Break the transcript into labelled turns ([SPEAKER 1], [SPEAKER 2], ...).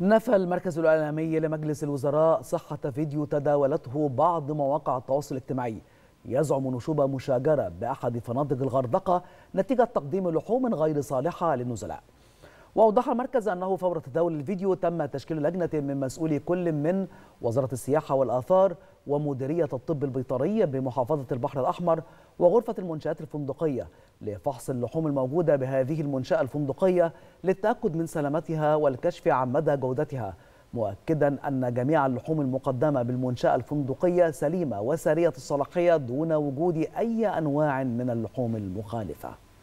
[SPEAKER 1] نفى المركز الإعلامي لمجلس الوزراء صحة فيديو تداولته بعض مواقع التواصل الاجتماعي يزعم نشوب مشاجرة بأحد فنادق الغردقة نتيجة تقديم لحوم غير صالحة للنزلاء وأوضح المركز أنه فور تداول الفيديو تم تشكيل لجنة من مسؤولي كل من وزارة السياحة والآثار ومديرية الطب البيطري بمحافظة البحر الأحمر وغرفة المنشآت الفندقية لفحص اللحوم الموجودة بهذه المنشأة الفندقية للتأكد من سلامتها والكشف عن مدى جودتها مؤكدا أن جميع اللحوم المقدمة بالمنشأة الفندقية سليمة وسارية الصلاحية دون وجود أي أنواع من اللحوم المخالفة